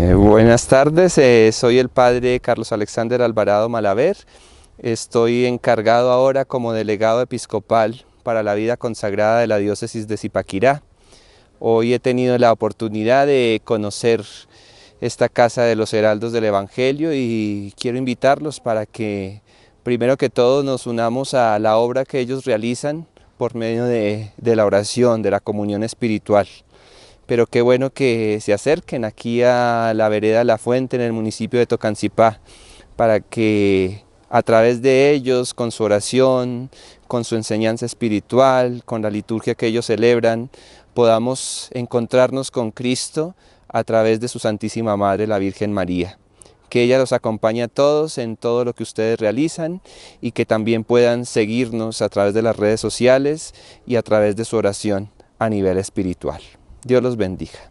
Eh, buenas tardes, eh, soy el padre Carlos Alexander Alvarado Malaver. Estoy encargado ahora como delegado episcopal para la vida consagrada de la diócesis de Zipaquirá. Hoy he tenido la oportunidad de conocer esta casa de los heraldos del Evangelio y quiero invitarlos para que primero que todo nos unamos a la obra que ellos realizan por medio de la oración, de la comunión espiritual pero qué bueno que se acerquen aquí a la vereda La Fuente en el municipio de Tocancipá para que a través de ellos, con su oración, con su enseñanza espiritual, con la liturgia que ellos celebran, podamos encontrarnos con Cristo a través de su Santísima Madre, la Virgen María. Que ella los acompañe a todos en todo lo que ustedes realizan y que también puedan seguirnos a través de las redes sociales y a través de su oración a nivel espiritual. Dios los bendiga.